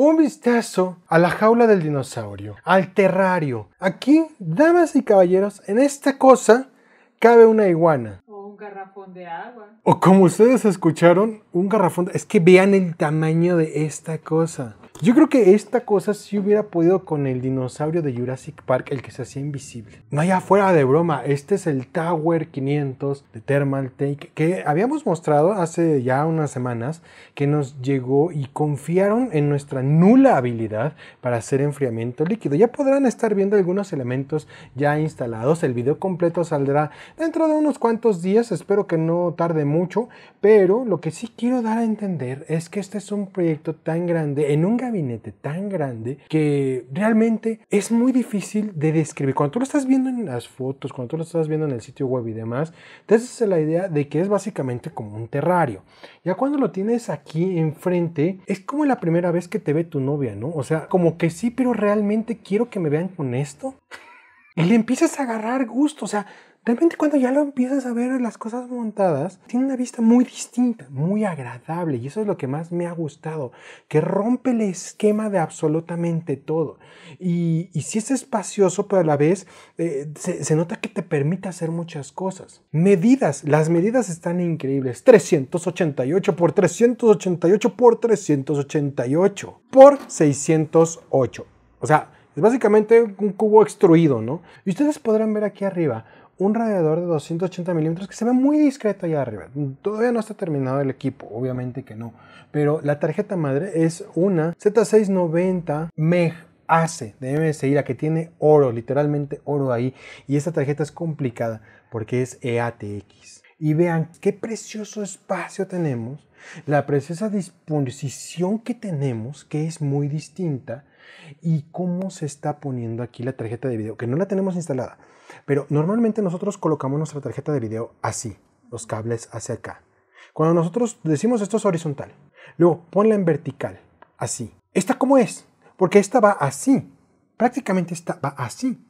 un vistazo a la jaula del dinosaurio, al terrario. Aquí, damas y caballeros, en esta cosa cabe una iguana. O un garrafón de agua. O como ustedes escucharon, un garrafón. Es que vean el tamaño de esta cosa. Yo creo que esta cosa sí hubiera podido con el dinosaurio de Jurassic Park, el que se hacía invisible. No, ya fuera de broma, este es el Tower 500 de Thermal Take que habíamos mostrado hace ya unas semanas, que nos llegó y confiaron en nuestra nula habilidad para hacer enfriamiento líquido. Ya podrán estar viendo algunos elementos ya instalados. El video completo saldrá dentro de unos cuantos días, espero que no tarde mucho, pero lo que sí quiero dar a entender es que este es un proyecto tan grande en un gabinete tan grande que realmente es muy difícil de describir. Cuando tú lo estás viendo en las fotos, cuando tú lo estás viendo en el sitio web y demás, te haces la idea de que es básicamente como un terrario. Ya cuando lo tienes aquí enfrente, es como la primera vez que te ve tu novia, ¿no? O sea, como que sí, pero realmente quiero que me vean con esto. Y le empiezas a agarrar gusto, o sea, realmente cuando ya lo empiezas a ver las cosas montadas, tiene una vista muy distinta, muy agradable, y eso es lo que más me ha gustado, que rompe el esquema de absolutamente todo. Y, si es espacioso, pero a la vez eh, se, se, nota que te permite hacer muchas cosas. Medidas, las medidas están increíbles, 388 por 388 por 388 por 608. O sea, es básicamente un cubo extruido, ¿no? Y ustedes podrán ver aquí arriba un radiador de 280 milímetros que se ve muy discreto allá arriba. Todavía no está terminado el equipo, obviamente que no. Pero la tarjeta madre es una Z690 MEG AC de MSI, la que tiene oro, literalmente oro ahí. Y esta tarjeta es complicada porque es EATX. Y vean qué precioso espacio tenemos, la preciosa disposición que tenemos, que es muy distinta, y cómo se está poniendo aquí la tarjeta de video, que no la tenemos instalada. Pero normalmente nosotros colocamos nuestra tarjeta de video así, los cables hacia acá. Cuando nosotros decimos esto es horizontal, luego ponla en vertical, así. ¿Esta cómo es? Porque esta va así, prácticamente esta va así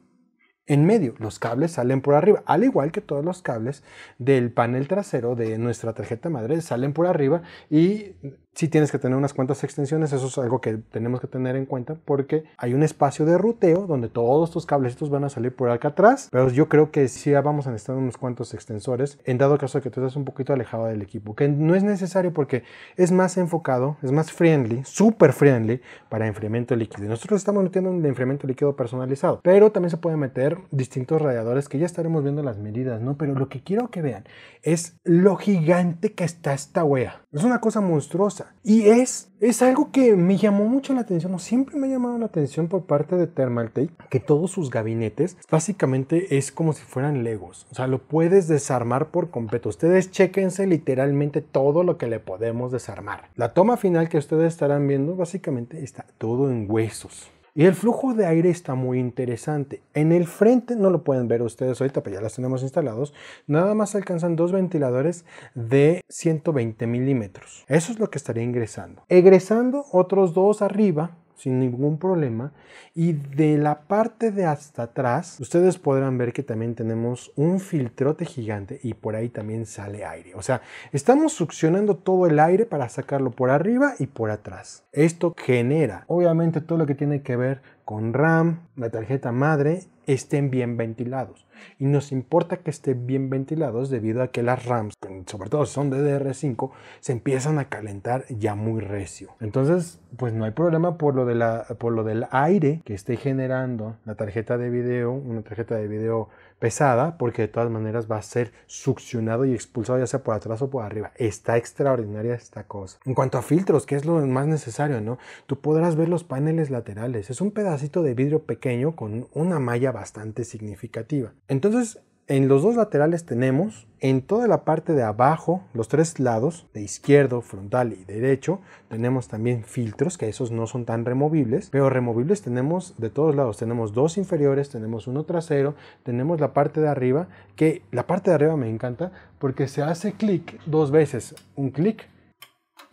en medio. Los cables salen por arriba, al igual que todos los cables del panel trasero de nuestra tarjeta madre salen por arriba y si tienes que tener unas cuantas extensiones, eso es algo que tenemos que tener en cuenta porque hay un espacio de ruteo donde todos estos cablecitos van a salir por acá atrás, pero yo creo que sí vamos a necesitar unos cuantos extensores en dado caso que tú estés un poquito alejado del equipo, que no es necesario porque es más enfocado, es más friendly, súper friendly para enfriamiento líquido. nosotros estamos metiendo un enfriamiento líquido personalizado, pero también se puede meter distintos radiadores que ya estaremos viendo las medidas, ¿no? Pero lo que quiero que vean es lo gigante que está esta wea. Es una cosa monstruosa. Y es, es algo que me llamó mucho la atención, o siempre me ha llamado la atención por parte de Thermaltake, que todos sus gabinetes básicamente es como si fueran Legos. O sea, lo puedes desarmar por completo. Ustedes chequense literalmente todo lo que le podemos desarmar. La toma final que ustedes estarán viendo básicamente está todo en huesos. Y el flujo de aire está muy interesante. En el frente, no lo pueden ver ustedes ahorita, pero ya las tenemos instalados, nada más alcanzan dos ventiladores de 120 milímetros. Eso es lo que estaría ingresando. Egresando otros dos arriba, sin ningún problema. Y de la parte de hasta atrás, ustedes podrán ver que también tenemos un filtrote gigante y por ahí también sale aire. O sea, estamos succionando todo el aire para sacarlo por arriba y por atrás. Esto genera, obviamente, todo lo que tiene que ver con RAM, la tarjeta madre estén bien ventilados. Y nos importa que estén bien ventilados debido a que las RAMs, sobre todo si son DDR5, se empiezan a calentar ya muy recio. Entonces, pues no hay problema por lo, de la, por lo del aire que esté generando la tarjeta de video, una tarjeta de video pesada, porque de todas maneras va a ser succionado y expulsado ya sea por atrás o por arriba. Está extraordinaria esta cosa. En cuanto a filtros, que es lo más necesario, ¿no? Tú podrás ver los paneles laterales. Es un pedacito de vidrio pequeño con una malla bastante significativa. Entonces, en los dos laterales tenemos, en toda la parte de abajo, los tres lados, de izquierdo, frontal y derecho, tenemos también filtros, que esos no son tan removibles, pero removibles tenemos de todos lados. Tenemos dos inferiores, tenemos uno trasero, tenemos la parte de arriba, que la parte de arriba me encanta porque se hace clic dos veces. Un clic,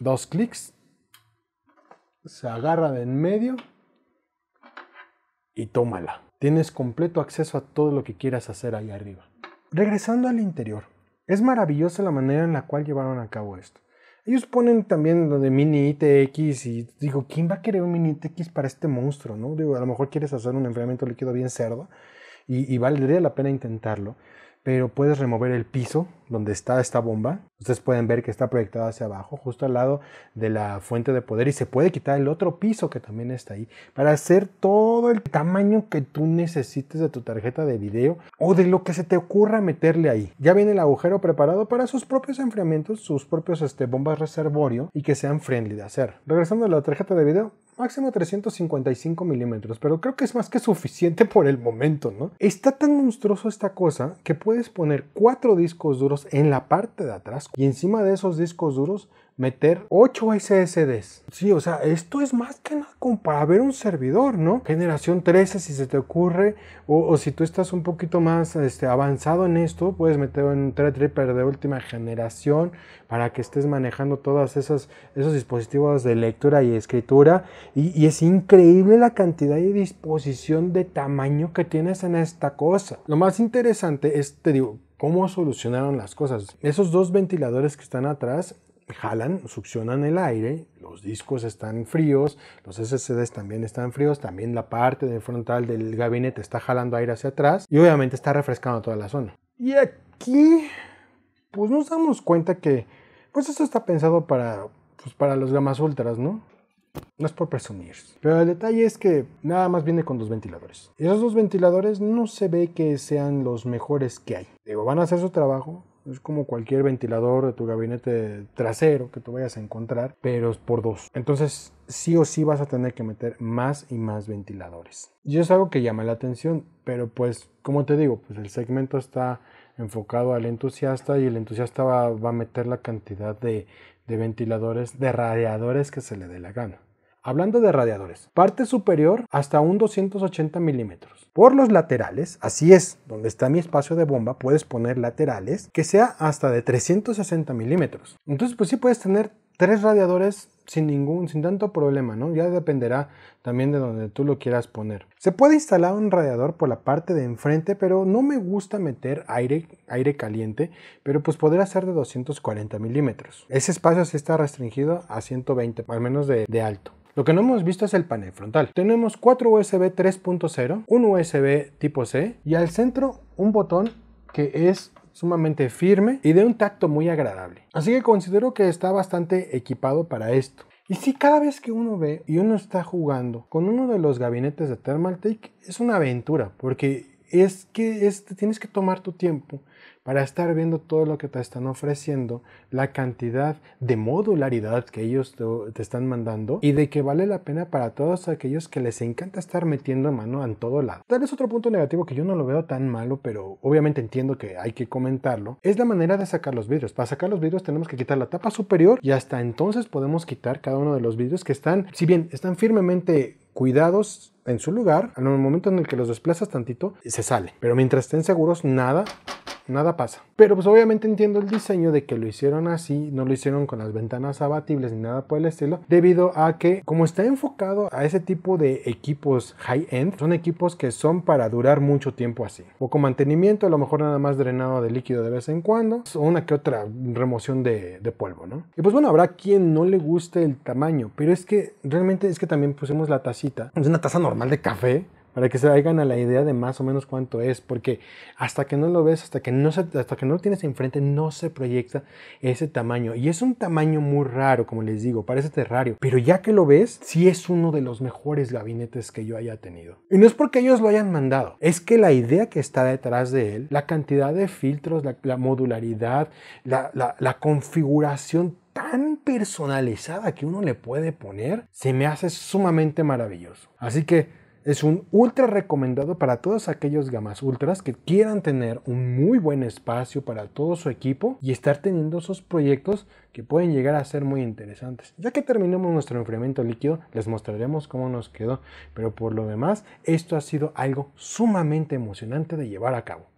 dos clics, se agarra de en medio y tómala. Tienes completo acceso a todo lo que quieras hacer ahí arriba. Regresando al interior, es maravillosa la manera en la cual llevaron a cabo esto. Ellos ponen también lo de mini ITX y digo, ¿quién va a querer un mini ITX para este monstruo? ¿no? Digo, a lo mejor quieres hacer un enfriamiento líquido bien cerdo y valdría la pena intentarlo pero puedes remover el piso donde está esta bomba. Ustedes pueden ver que está proyectada hacia abajo, justo al lado de la fuente de poder y se puede quitar el otro piso que también está ahí para hacer todo el tamaño que tú necesites de tu tarjeta de video o de lo que se te ocurra meterle ahí. Ya viene el agujero preparado para sus propios enfriamientos, sus propios este, bombas reservorio y que sean friendly de hacer. Regresando a la tarjeta de video, máximo 355 milímetros, pero creo que es más que suficiente por el momento, ¿no? Está tan monstruoso esta cosa que puedes poner cuatro discos duros en la parte de atrás y encima de esos discos duros meter 8 SSDs. Sí, o sea, esto es más que nada como para ver un servidor, ¿no? Generación 13 si se te ocurre, o, si tú estás un poquito más este, avanzado en esto, puedes meter un Threadripper de última generación para que estés manejando todos esos dispositivos de lectura y escritura. Y, y es increíble la cantidad y disposición de tamaño que tienes en esta cosa. Lo más interesante es, te digo, cómo solucionaron las cosas. Esos dos ventiladores que están atrás jalan, succionan el aire, los discos están fríos, los SSDs también están fríos, también la parte del frontal del gabinete está jalando aire hacia atrás y obviamente está refrescando toda la zona. Y aquí, pues nos damos cuenta que, pues esto está pensado para, pues para los gamas ultras, ¿no? No es por presumir. Pero el detalle es que nada más viene con dos ventiladores. Y esos dos ventiladores no se ve que sean los mejores que hay. Digo, van a hacer su trabajo, es como cualquier ventilador de tu gabinete trasero que tú vayas a encontrar, pero es por dos. Entonces, sí o sí vas a tener que meter más y más ventiladores. Y es algo que llama la atención, pero pues, como te digo, pues el segmento está enfocado al entusiasta y el entusiasta va, a meter la cantidad de, de ventiladores, de radiadores que se le dé la gana. Hablando de radiadores, parte superior hasta un 280 milímetros. Por los laterales, así es, donde está mi espacio de bomba, puedes poner laterales que sea hasta de 360 milímetros. Entonces, pues sí puedes tener tres radiadores sin ningún, sin tanto problema, ¿no? Ya dependerá también de donde tú lo quieras poner. Se puede instalar un radiador por la parte de enfrente, pero no me gusta meter aire, aire caliente, pero pues podría ser de 240 milímetros. Ese espacio sí está restringido a 120, al menos de alto. Lo que no hemos visto es el panel frontal. Tenemos 4 USB 3.0, un USB tipo C y al centro un botón que es sumamente firme y de un tacto muy agradable. Así que considero que está bastante equipado para esto. Y si cada vez que uno ve y uno está jugando con uno de los gabinetes de Thermaltake es una aventura, porque es que este tienes que tomar tu tiempo para estar viendo todo lo que te están ofreciendo, la cantidad de modularidad que ellos te, te, están mandando y de que vale la pena para todos aquellos que les encanta estar metiendo mano en todo lado. Tal es otro punto negativo que yo no lo veo tan malo, pero obviamente entiendo que hay que comentarlo, es la manera de sacar los vidrios. Para sacar los vidrios tenemos que quitar la tapa superior y hasta entonces podemos quitar cada uno de los vidrios que están, si bien están firmemente cuidados, en su lugar, en el momento en el que los desplazas tantito, se sale. Pero mientras estén seguros, nada nada pasa. Pero pues obviamente entiendo el diseño de que lo hicieron así, no lo hicieron con las ventanas abatibles ni nada por el estilo, debido a que como está enfocado a ese tipo de equipos high-end, son equipos que son para durar mucho tiempo así. Poco mantenimiento, a lo mejor nada más drenado de líquido de vez en cuando, o una que otra remoción de, polvo, ¿no? Y pues bueno, habrá quien no le guste el tamaño, pero es que realmente es que también pusimos la tacita, es una taza normal mal de café, para que se vayan a la idea de más o menos cuánto es, porque hasta que no lo ves, hasta que no, se, hasta que no lo tienes enfrente, no se proyecta ese tamaño. Y es un tamaño muy raro, como les digo, parece terrario, pero ya que lo ves, sí es uno de los mejores gabinetes que yo haya tenido. Y no es porque ellos lo hayan mandado, es que la idea que está detrás de él, la cantidad de filtros, la, modularidad, la, la, la configuración tan personalizada que uno le puede poner, se me hace sumamente maravilloso. Así que es un ultra recomendado para todos aquellos gamas ultras que quieran tener un muy buen espacio para todo su equipo y estar teniendo esos proyectos que pueden llegar a ser muy interesantes. Ya que terminemos nuestro enfriamiento líquido, les mostraremos cómo nos quedó, pero por lo demás, esto ha sido algo sumamente emocionante de llevar a cabo.